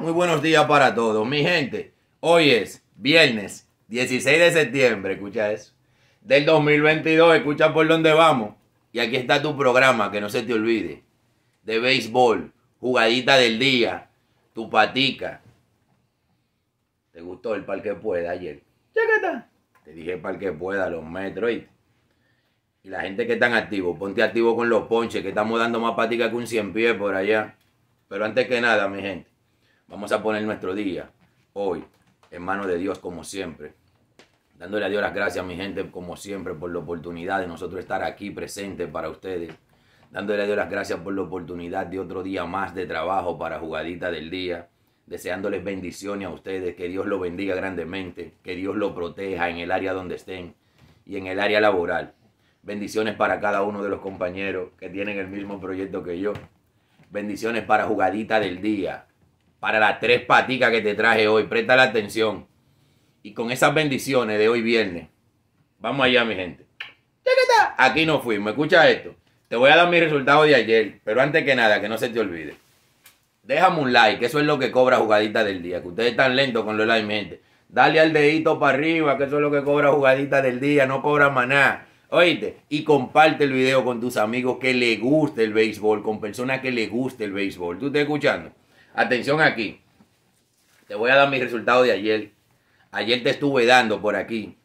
Muy buenos días para todos, mi gente. Hoy es viernes 16 de septiembre, escucha eso, del 2022, escucha por dónde vamos. Y aquí está tu programa, que no se te olvide, de béisbol, jugadita del día, tu patica. ¿Te gustó el parque pueda ayer? ¿Ya está. Te dije parque pueda, los metros, y... la gente que está activo, ponte activo con los ponches, que estamos dando más patica que un 100 pies por allá. Pero antes que nada, mi gente, Vamos a poner nuestro día hoy en manos de Dios como siempre. Dándole a Dios las gracias, mi gente, como siempre, por la oportunidad de nosotros estar aquí presentes para ustedes. Dándole a Dios las gracias por la oportunidad de otro día más de trabajo para jugadita del día. Deseándoles bendiciones a ustedes, que Dios lo bendiga grandemente, que Dios lo proteja en el área donde estén y en el área laboral. Bendiciones para cada uno de los compañeros que tienen el mismo proyecto que yo. Bendiciones para jugadita del día, para las tres paticas que te traje hoy. Presta la atención. Y con esas bendiciones de hoy viernes. Vamos allá, mi gente. Aquí no fuimos. ¿Me escucha esto? Te voy a dar mis resultados de ayer. Pero antes que nada, que no se te olvide. Déjame un like. Eso es lo que cobra jugadita del día. Que ustedes están lentos con los likes, mi gente. Dale al dedito para arriba, que eso es lo que cobra jugadita del día. No cobra maná. Oíste, y comparte el video con tus amigos que le guste el béisbol, con personas que le guste el béisbol. ¿Tú estás escuchando? Atención aquí. Te voy a dar mi resultados de ayer. Ayer te estuve dando por aquí.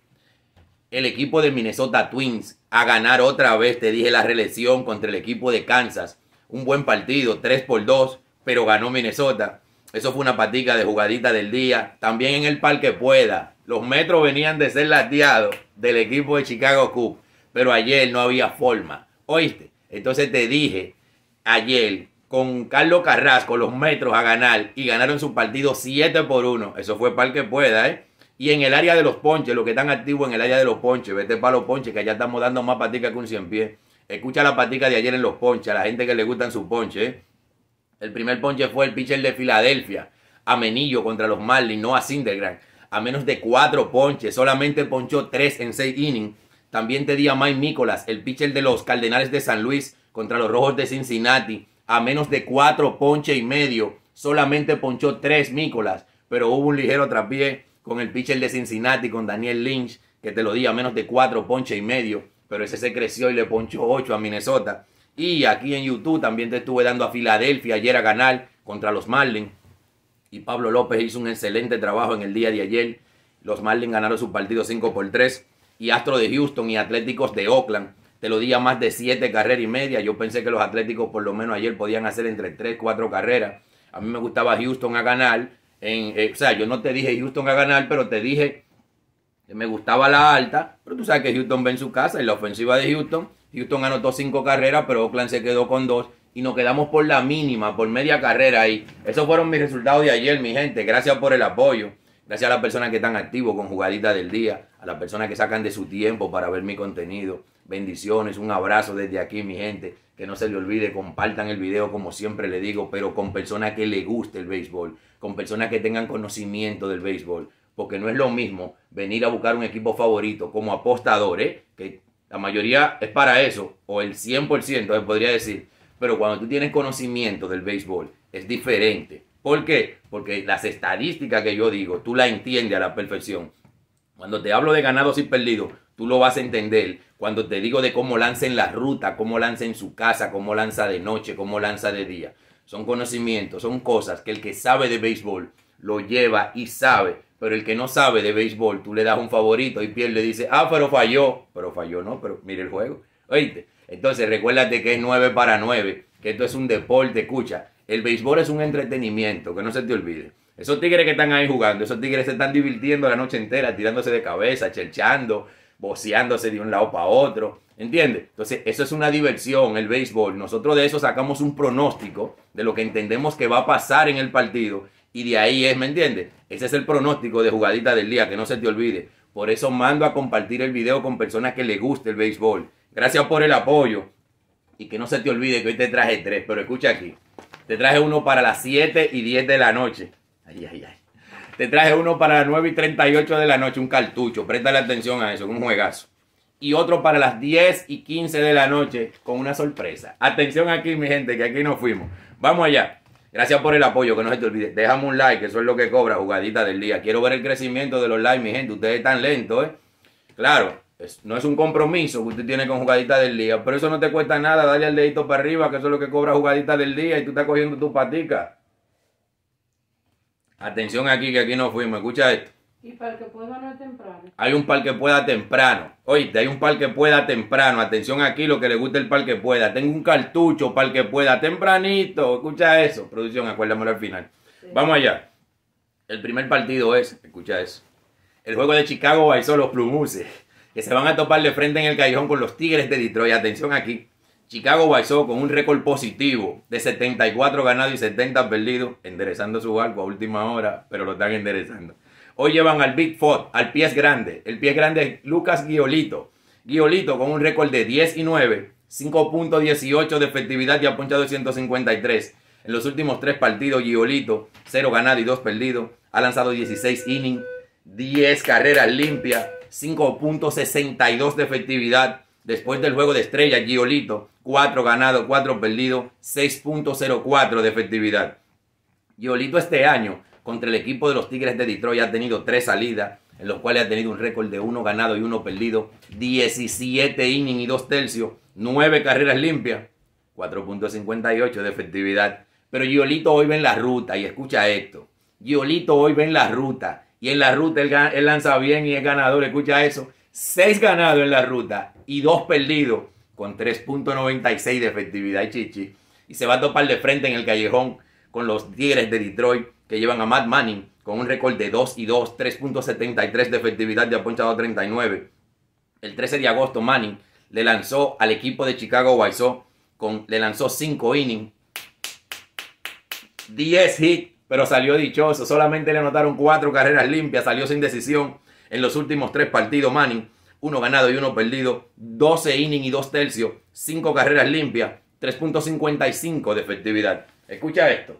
El equipo de Minnesota Twins a ganar otra vez, te dije, la reelección contra el equipo de Kansas. Un buen partido, 3 por 2, pero ganó Minnesota. Eso fue una patica de jugadita del día. También en el parque pueda. Los metros venían de ser lateados del equipo de Chicago Cubs. Pero ayer no había forma. ¿Oíste? Entonces te dije ayer con Carlos Carrasco los metros a ganar y ganaron su partido 7 por 1. Eso fue para el que pueda, ¿eh? Y en el área de los ponches, lo que están activos en el área de los ponches, vete para los ponches, que allá estamos dando más patica que un 100 pies. Escucha la patica de ayer en los ponches, a la gente que le gustan sus ponches. ¿eh? El primer ponche fue el pitcher de Filadelfia, a Menillo contra los Marlins, no a Cindergram A menos de cuatro ponches, solamente ponchó tres en seis innings. También te di a Mike Nicolas, el pitcher de los Cardenales de San Luis contra los Rojos de Cincinnati a menos de cuatro ponche y medio. Solamente ponchó tres Mícolas, pero hubo un ligero trapié con el pitcher de Cincinnati, con Daniel Lynch, que te lo di a menos de cuatro ponche y medio, pero ese se creció y le ponchó ocho a Minnesota. Y aquí en YouTube también te estuve dando a Filadelfia ayer a ganar contra los Marlins. Y Pablo López hizo un excelente trabajo en el día de ayer. Los Marlins ganaron su partido 5 por 3. Y Astro de Houston y Atléticos de Oakland te lo más de siete carreras y media. Yo pensé que los Atléticos por lo menos ayer podían hacer entre tres, cuatro carreras. A mí me gustaba Houston a ganar. En, eh, o sea, yo no te dije Houston a ganar, pero te dije que me gustaba la alta. Pero tú sabes que Houston ve en su casa en la ofensiva de Houston. Houston anotó cinco carreras, pero Oakland se quedó con dos. Y nos quedamos por la mínima, por media carrera ahí. Esos fueron mis resultados de ayer, mi gente. Gracias por el apoyo. Gracias a las personas que están activos con jugaditas del día, a las personas que sacan de su tiempo para ver mi contenido. Bendiciones, un abrazo desde aquí, mi gente. Que no se le olvide, compartan el video como siempre le digo, pero con personas que le guste el béisbol, con personas que tengan conocimiento del béisbol. Porque no es lo mismo venir a buscar un equipo favorito como apostadores. que la mayoría es para eso, o el 100% se podría decir. Pero cuando tú tienes conocimiento del béisbol, es diferente. ¿Por qué? Porque las estadísticas que yo digo, tú las entiendes a la perfección. Cuando te hablo de ganados y perdidos, tú lo vas a entender. Cuando te digo de cómo lanza en la ruta, cómo lanza en su casa, cómo lanza de noche, cómo lanza de día. Son conocimientos, son cosas que el que sabe de béisbol lo lleva y sabe. Pero el que no sabe de béisbol, tú le das un favorito y pierde le dice, ah, pero falló. Pero falló, no, pero mire el juego. Oíste. Entonces recuérdate que es 9 para 9, que esto es un deporte, escucha el béisbol es un entretenimiento, que no se te olvide. Esos tigres que están ahí jugando, esos tigres se están divirtiendo la noche entera, tirándose de cabeza, chelchando, boceándose de un lado para otro. ¿Entiendes? Entonces, eso es una diversión, el béisbol. Nosotros de eso sacamos un pronóstico de lo que entendemos que va a pasar en el partido. Y de ahí es, ¿me entiendes? Ese es el pronóstico de jugadita del día, que no se te olvide. Por eso mando a compartir el video con personas que les guste el béisbol. Gracias por el apoyo. Y que no se te olvide que hoy te traje tres, pero escucha aquí. Te traje uno para las 7 y 10 de la noche. Ay, ay, ay. Te traje uno para las 9 y 38 de la noche, un cartucho. Préstale atención a eso, un juegazo. Y otro para las 10 y 15 de la noche con una sorpresa. Atención aquí, mi gente, que aquí nos fuimos. Vamos allá. Gracias por el apoyo, que no se te olvide. Déjame un like, eso es lo que cobra, jugadita del día. Quiero ver el crecimiento de los likes, mi gente. Ustedes están lentos, ¿eh? Claro, no es un compromiso que usted tiene con jugadita del día, pero eso no te cuesta nada, dale al dedito para arriba, que eso es lo que cobra jugadita del día y tú estás cogiendo tu patica. Atención aquí, que aquí no fuimos, escucha esto. Y para que pueda no temprano. Hay un par que pueda temprano. Oíste, hay un par que pueda temprano. Atención aquí, lo que le gusta el par que pueda. Tengo un cartucho para que pueda tempranito. Escucha eso, producción, acuérdamelo al final. Vamos allá. El primer partido es, escucha eso. El juego de Chicago son los plumuses que se van a topar de frente en el callejón con los Tigres de Detroit. Atención aquí. Chicago Sox con un récord positivo de 74 ganados y 70 perdidos, enderezando su barco a última hora, pero lo están enderezando. Hoy llevan al Big Four. al pies grande. El pies grande es Lucas Guiolito. Guiolito con un récord de 10 y 9, 5.18 de efectividad y ha punchado 153. En los últimos tres partidos, Guiolito. 0 ganado y 2 perdidos. Ha lanzado 16 innings, 10 carreras limpias 5.62 de efectividad. Después del juego de estrella, Giolito, 4 ganados, 4 perdidos, 6.04 de efectividad. Giolito este año contra el equipo de los Tigres de Detroit ha tenido 3 salidas, en los cuales ha tenido un récord de 1 ganado y 1 perdido, 17 innings y 2 tercios, 9 carreras limpias, 4.58 de efectividad. Pero Giolito hoy ve en la ruta y escucha esto. Giolito hoy ve en la ruta y en la ruta él, lanza bien y es ganador, escucha eso. 6 ganados en la ruta y 2 perdidos con 3.96 de efectividad y chichi. Y se va a topar de frente en el callejón con los Tigres de Detroit que llevan a Matt Manning con un récord de 2 y 2, 3.73 de efectividad de aponchado 39. El 13 de agosto Manning le lanzó al equipo de Chicago White Sox, con, le lanzó 5 innings, 10 hits pero salió dichoso. Solamente le anotaron cuatro carreras limpias, salió sin decisión en los últimos tres partidos Manning. Uno ganado y uno perdido, 12 innings y dos tercios, cinco carreras limpias, 3.55 de efectividad. Escucha esto.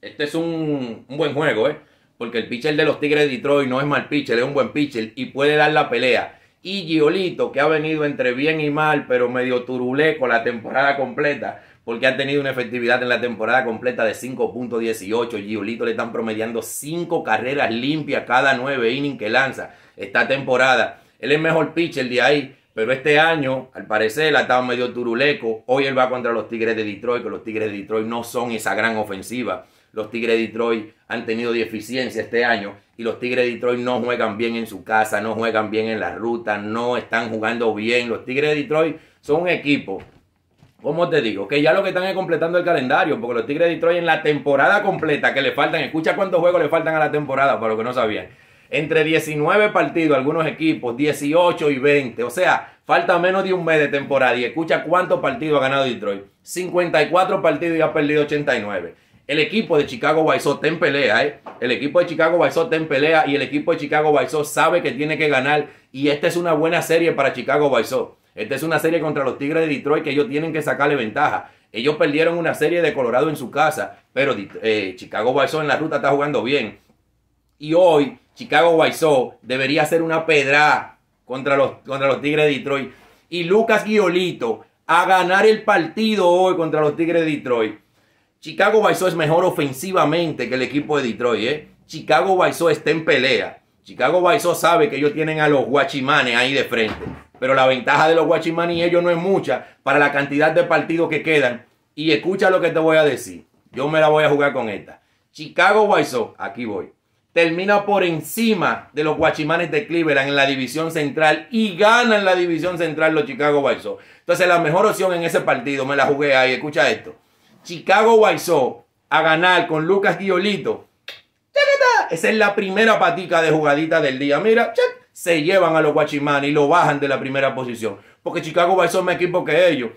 Este es un, un, buen juego, ¿eh? Porque el pitcher de los Tigres de Detroit no es mal pitcher, es un buen pitcher y puede dar la pelea. Y Giolito, que ha venido entre bien y mal, pero medio turuleco la temporada completa, porque ha tenido una efectividad en la temporada completa de 5.18. Giolito le están promediando 5 carreras limpias cada 9 innings que lanza esta temporada. Él es mejor pitcher de ahí, pero este año, al parecer, ha estado medio turuleco. Hoy él va contra los Tigres de Detroit, que los Tigres de Detroit no son esa gran ofensiva. Los Tigres de Detroit han tenido deficiencia este año y los Tigres de Detroit no juegan bien en su casa, no juegan bien en la ruta, no están jugando bien. Los Tigres de Detroit son un equipo ¿Cómo te digo? Que ya lo que están es completando el calendario, porque los Tigres de Detroit en la temporada completa que le faltan, escucha cuántos juegos le faltan a la temporada, para los que no sabían. Entre 19 partidos, algunos equipos, 18 y 20. O sea, falta menos de un mes de temporada. Y escucha cuántos partidos ha ganado Detroit. 54 partidos y ha perdido 89. El equipo de Chicago White Sox en pelea, ¿eh? El equipo de Chicago White Sox en pelea y el equipo de Chicago White sabe que tiene que ganar. Y esta es una buena serie para Chicago White esta es una serie contra los Tigres de Detroit que ellos tienen que sacarle ventaja. Ellos perdieron una serie de Colorado en su casa, pero eh, Chicago White en la ruta está jugando bien. Y hoy Chicago White debería hacer una pedra contra los, contra los Tigres de Detroit. Y Lucas Guiolito a ganar el partido hoy contra los Tigres de Detroit. Chicago White es mejor ofensivamente que el equipo de Detroit. ¿eh? Chicago White está en pelea. Chicago Baiso sabe que ellos tienen a los guachimanes ahí de frente. Pero la ventaja de los guachimanes y ellos no es mucha para la cantidad de partidos que quedan. Y escucha lo que te voy a decir. Yo me la voy a jugar con esta. Chicago Baiso, aquí voy. Termina por encima de los guachimanes de Cleveland en la división central y gana en la división central los Chicago Sox, Entonces la mejor opción en ese partido me la jugué ahí. Escucha esto. Chicago Sox a ganar con Lucas Guiolito esa es la primera patica de jugadita del día. Mira, se llevan a los Guachimanes y lo bajan de la primera posición. Porque Chicago White Sox es más equipo que ellos.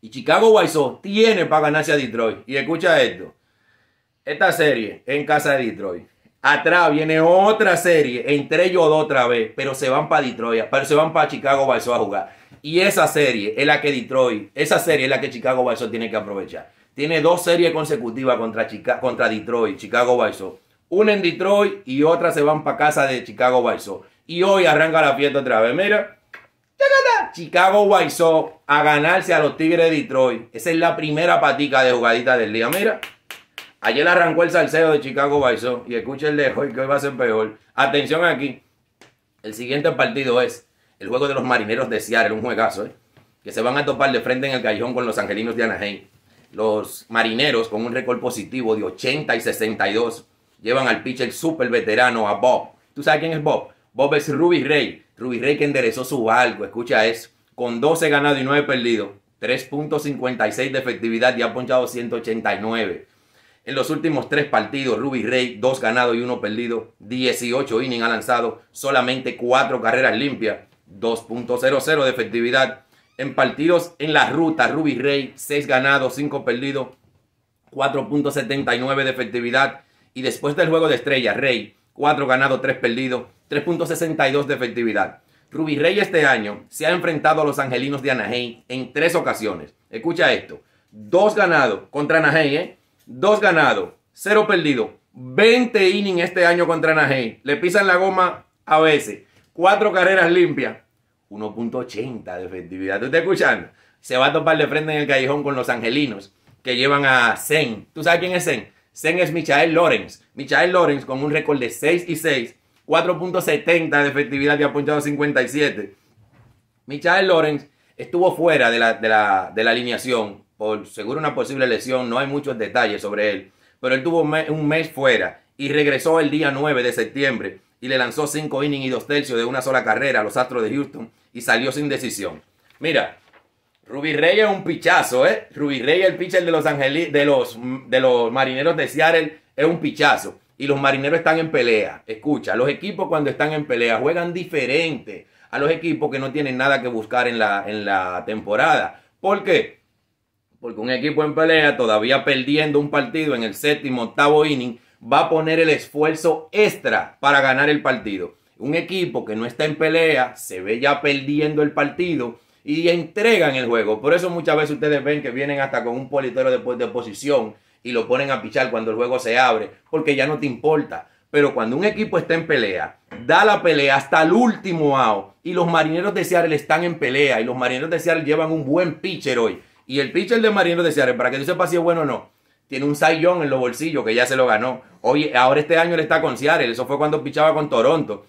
Y Chicago White tiene para ganarse a Detroit. Y escucha esto. Esta serie en casa de Detroit. Atrás viene otra serie entre ellos dos otra vez, pero se van para Detroit, pero se van para Chicago White a jugar. Y esa serie es la que Detroit, esa serie es la que Chicago White tiene que aprovechar. Tiene dos series consecutivas contra, contra Detroit, Chicago White una en Detroit y otra se van para casa de Chicago White Y hoy arranca la fiesta otra vez. Mira, Chicago White a ganarse a los Tigres de Detroit. Esa es la primera patica de jugadita del día. Mira, ayer arrancó el salseo de Chicago White Y escuchenle hoy que hoy va a ser peor. Atención aquí. El siguiente partido es el juego de los marineros de Seattle, un juegazo, ¿eh? que se van a topar de frente en el callejón con los angelinos de Anaheim. Los marineros con un récord positivo de 80 y 62 Llevan al pitcher super veterano, a Bob. ¿Tú sabes quién es Bob? Bob es Ruby Rey. Ruby Rey que enderezó su barco. Escucha eso. Con 12 ganados y 9 perdidos. 3.56 de efectividad y ha ponchado 189. En los últimos tres partidos, Ruby Rey, 2 ganados y 1 perdido. 18 innings ha lanzado. Solamente 4 carreras limpias. 2.00 de efectividad. En partidos en la ruta, Ruby Rey, 6 ganados, 5 perdidos. 4.79 de efectividad. Y después del juego de estrella, Rey, 4 ganados, 3 perdidos, 3.62 de efectividad. Ruby Rey este año se ha enfrentado a los angelinos de Anaheim en tres ocasiones. Escucha esto: 2 ganados contra Anaheim, ¿eh? dos ganados, 0 perdido, 20 innings este año contra Anaheim. Le pisan la goma a veces, 4 carreras limpias, 1.80 de efectividad. ¿Tú estás escuchando? Se va a topar de frente en el callejón con los angelinos que llevan a Zen. ¿Tú sabes quién es Zen? Zen es Michael Lawrence. Michael Lawrence con un récord de 6 y 6, 4.70 de efectividad y ha 57. Michael Lawrence estuvo fuera de la, de, la, de la, alineación por seguro una posible lesión, no hay muchos detalles sobre él, pero él tuvo un mes, un mes fuera y regresó el día 9 de septiembre y le lanzó 5 innings y 2 tercios de una sola carrera a los Astros de Houston y salió sin decisión. Mira, Rubí Reyes es un pichazo, ¿eh? Rubí Reyes, el pitcher de los, de los, de los marineros de Seattle, es un pichazo. Y los marineros están en pelea. Escucha, los equipos cuando están en pelea juegan diferente a los equipos que no tienen nada que buscar en la, en la temporada. ¿Por qué? Porque un equipo en pelea, todavía perdiendo un partido en el séptimo, octavo inning, va a poner el esfuerzo extra para ganar el partido. Un equipo que no está en pelea, se ve ya perdiendo el partido y entregan el juego. Por eso muchas veces ustedes ven que vienen hasta con un politero de, de posición y lo ponen a pichar cuando el juego se abre, porque ya no te importa. Pero cuando un equipo está en pelea, da la pelea hasta el último out y los marineros de Seattle están en pelea y los marineros de Seattle llevan un buen pitcher hoy. Y el pitcher de marineros de Seattle, para que no sepas si es bueno o no, tiene un sayón en los bolsillos que ya se lo ganó. Hoy, ahora este año él está con Seattle, eso fue cuando pichaba con Toronto.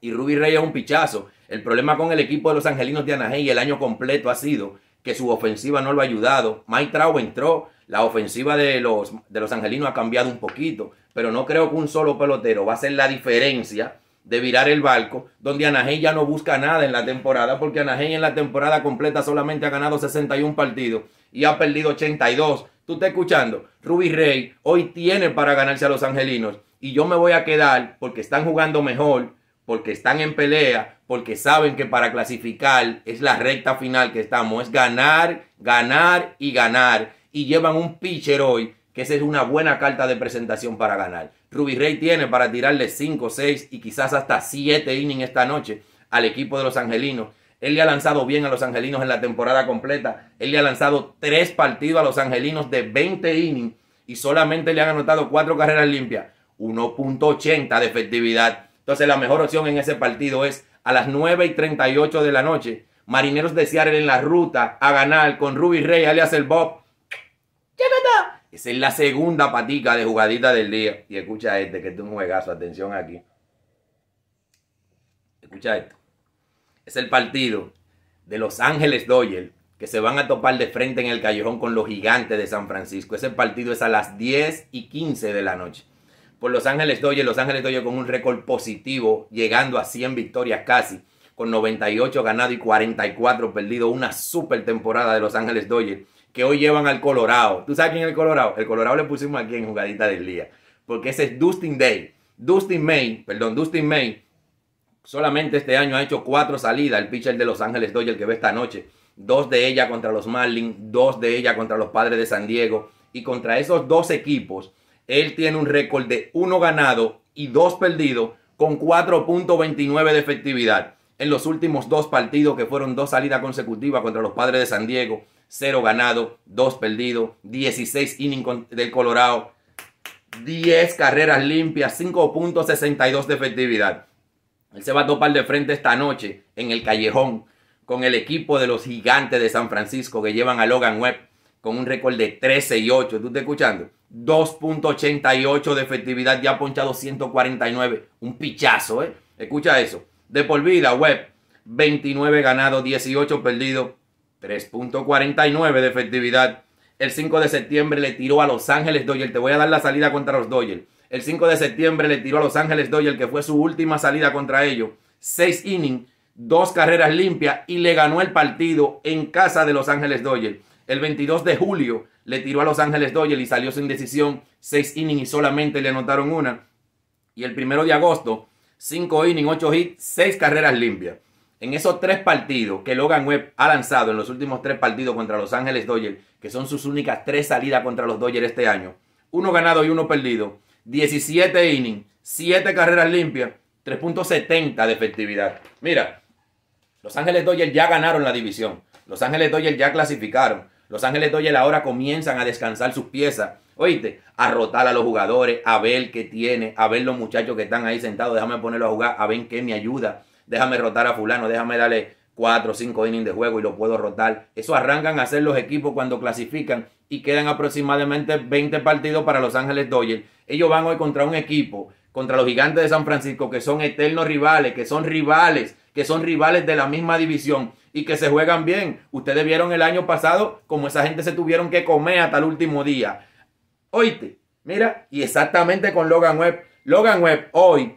Y Ruby Reyes es un pichazo. El problema con el equipo de los angelinos de Anaheim el año completo ha sido que su ofensiva no lo ha ayudado. Mike Trau entró, la ofensiva de los, de los angelinos ha cambiado un poquito, pero no creo que un solo pelotero va a ser la diferencia de virar el barco, donde Anaheim ya no busca nada en la temporada, porque Anaheim en la temporada completa solamente ha ganado 61 partidos y ha perdido 82. Tú estás escuchando, Ruby Rey hoy tiene para ganarse a los angelinos y yo me voy a quedar porque están jugando mejor, porque están en pelea, porque saben que para clasificar es la recta final que estamos, es ganar, ganar y ganar. Y llevan un pitcher hoy, que esa es una buena carta de presentación para ganar. Ruby Rey tiene para tirarle 5, 6 y quizás hasta 7 innings esta noche al equipo de los angelinos. Él le ha lanzado bien a los angelinos en la temporada completa. Él le ha lanzado 3 partidos a los angelinos de 20 innings y solamente le han anotado 4 carreras limpias. 1.80 de efectividad. Entonces la mejor opción en ese partido es a las 9 y 38 de la noche. Marineros de en la ruta a ganar con Ruby Rey, alias el Bob. Esa es la segunda patica de jugadita del día. Y escucha este, que es un juegazo. Atención aquí. Escucha esto. Es el partido de Los Ángeles Doyle que se van a topar de frente en el callejón con los gigantes de San Francisco. Ese partido es a las 10 y 15 de la noche por Los Ángeles Dodgers. Los Ángeles Dodgers con un récord positivo, llegando a 100 victorias casi, con 98 ganados y 44 perdidos. Una super temporada de Los Ángeles Dodgers que hoy llevan al Colorado. ¿Tú sabes quién es el Colorado? El Colorado le pusimos aquí en jugadita del día, porque ese es Dustin Day. Dustin May, perdón, Dustin May, solamente este año ha hecho cuatro salidas. El pitcher de Los Ángeles Dodgers que ve esta noche. Dos de ella contra los Marlins, dos de ella contra los Padres de San Diego. Y contra esos dos equipos, él tiene un récord de 1 ganado y 2 perdido con 4.29 de efectividad. En los últimos dos partidos, que fueron dos salidas consecutivas contra los padres de San Diego, 0 ganado, 2 perdidos, 16 innings del Colorado, 10 carreras limpias, 5.62 de efectividad. Él se va a topar de frente esta noche en el callejón con el equipo de los gigantes de San Francisco que llevan a Logan Webb con un récord de 13 y 8. ¿Tú estás escuchando? 2.88 de efectividad, ya ha ponchado 149. Un pichazo, ¿eh? Escucha eso. De por vida, web. 29 ganado, 18 perdido, 3.49 de efectividad. El 5 de septiembre le tiró a Los Ángeles Doyle, Te voy a dar la salida contra los Doyle. El 5 de septiembre le tiró a Los Ángeles Doyle, que fue su última salida contra ellos. 6 innings, 2 carreras limpias y le ganó el partido en casa de Los Ángeles Doyle. El 22 de julio le tiró a Los Ángeles Dodgers y salió sin decisión. Seis innings y solamente le anotaron una. Y el primero de agosto, cinco innings, ocho hits, seis carreras limpias. En esos tres partidos que Logan Webb ha lanzado en los últimos tres partidos contra Los Ángeles Dodgers, que son sus únicas tres salidas contra los Dodgers este año, uno ganado y uno perdido, 17 innings, 7 carreras limpias, 3.70 de efectividad. Mira, Los Ángeles Dodgers ya ganaron la división. Los Ángeles Dodgers ya clasificaron. Los Ángeles Dodgers ahora comienzan a descansar sus piezas. Oíste, a rotar a los jugadores, a ver qué tiene, a ver los muchachos que están ahí sentados, déjame ponerlo a jugar, a ver qué me ayuda, déjame rotar a fulano, déjame darle cuatro, o 5 innings de juego y lo puedo rotar. Eso arrancan a hacer los equipos cuando clasifican y quedan aproximadamente 20 partidos para Los Ángeles Dodgers. Ellos van hoy contra un equipo, contra los gigantes de San Francisco, que son eternos rivales, que son rivales, que son rivales de la misma división y que se juegan bien. Ustedes vieron el año pasado como esa gente se tuvieron que comer hasta el último día. Oíste, mira, y exactamente con Logan Webb. Logan Webb hoy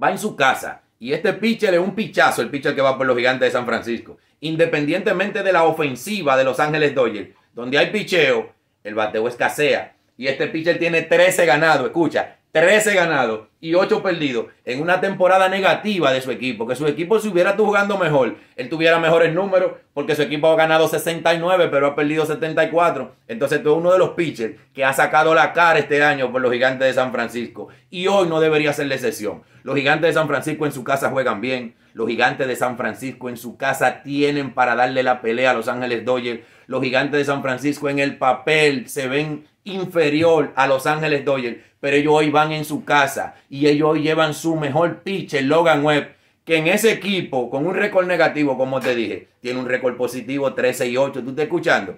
va en su casa y este pitcher es un pichazo, el pitcher que va por los gigantes de San Francisco. Independientemente de la ofensiva de Los Ángeles Dodgers, donde hay picheo, el bateo escasea. Y este pitcher tiene 13 ganados, escucha, 13 ganados y 8 perdidos en una temporada negativa de su equipo. Que su equipo, si hubiera jugando mejor, él tuviera mejores números, porque su equipo ha ganado 69, pero ha perdido 74. Entonces, tú eres uno de los pitchers que ha sacado la cara este año por los gigantes de San Francisco. Y hoy no debería ser la excepción. Los gigantes de San Francisco en su casa juegan bien. Los gigantes de San Francisco en su casa tienen para darle la pelea a Los Ángeles Dodgers. Los gigantes de San Francisco en el papel se ven inferior a Los Ángeles Dodgers, pero ellos hoy van en su casa y ellos hoy llevan su mejor pitcher, Logan Webb, que en ese equipo, con un récord negativo, como te dije, tiene un récord positivo 13 y 8. ¿Tú estás escuchando?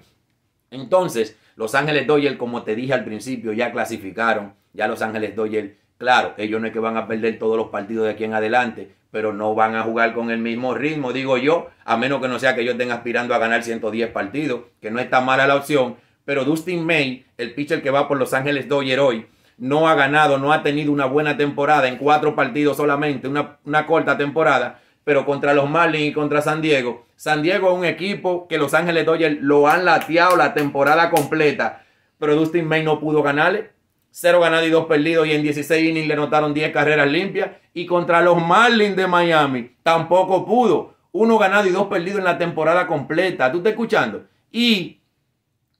Entonces, Los Ángeles Dodgers, como te dije al principio, ya clasificaron. Ya Los Ángeles Dodgers, claro, ellos no es que van a perder todos los partidos de aquí en adelante, pero no van a jugar con el mismo ritmo, digo yo, a menos que no sea que ellos estén aspirando a ganar 110 partidos, que no está mala la opción, pero Dustin May, el pitcher que va por Los Ángeles Dodger hoy, no ha ganado, no ha tenido una buena temporada en cuatro partidos solamente, una, corta temporada, pero contra los Marlins y contra San Diego. San Diego es un equipo que Los Ángeles Dodgers lo han lateado la temporada completa, pero Dustin May no pudo ganarle. Cero ganado y dos perdidos y en 16 innings le notaron 10 carreras limpias. Y contra los Marlins de Miami tampoco pudo. Uno ganado y dos perdidos en la temporada completa. ¿Tú estás escuchando? Y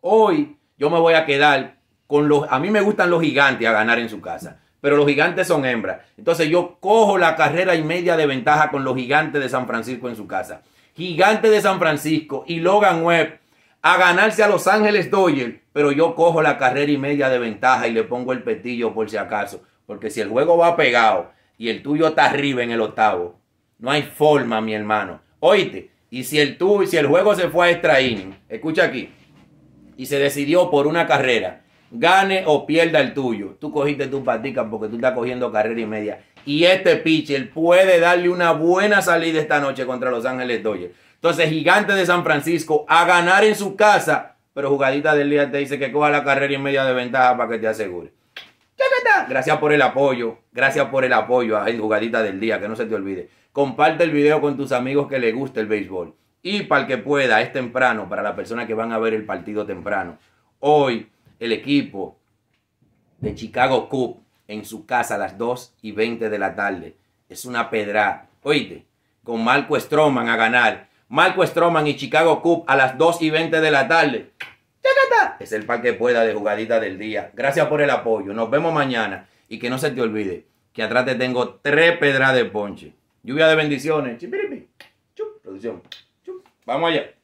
Hoy yo me voy a quedar con los... A mí me gustan los gigantes a ganar en su casa, pero los gigantes son hembras. Entonces yo cojo la carrera y media de ventaja con los gigantes de San Francisco en su casa. Gigante de San Francisco y Logan Webb a ganarse a Los Ángeles Doyle pero yo cojo la carrera y media de ventaja y le pongo el petillo por si acaso. Porque si el juego va pegado y el tuyo está arriba en el octavo, no hay forma, mi hermano. Oíste, y si el, tuyo, si el juego se fue a extra escucha aquí, y se decidió por una carrera, gane o pierda el tuyo, tú cogiste tu patica porque tú estás cogiendo carrera y media. Y este pitcher puede darle una buena salida esta noche contra Los Ángeles Dodgers. Entonces, gigante de San Francisco a ganar en su casa, pero jugadita del día te dice que coja la carrera y media de ventaja para que te asegure. Gracias por el apoyo. Gracias por el apoyo a Jugadita del Día, que no se te olvide. Comparte el video con tus amigos que les guste el béisbol. Y para el que pueda, es temprano, para las personas que van a ver el partido temprano. Hoy el equipo de Chicago Cup en su casa a las 2 y 20 de la tarde. Es una pedra. Oíste, con Marco Stroman a ganar. Marco Stroman y Chicago Cup a las 2 y 20 de la tarde. Es el que pueda de jugadita del día. Gracias por el apoyo. Nos vemos mañana. Y que no se te olvide que atrás te tengo tres pedras de ponche. Lluvia de bendiciones. Chup. Producción. Vamos allá.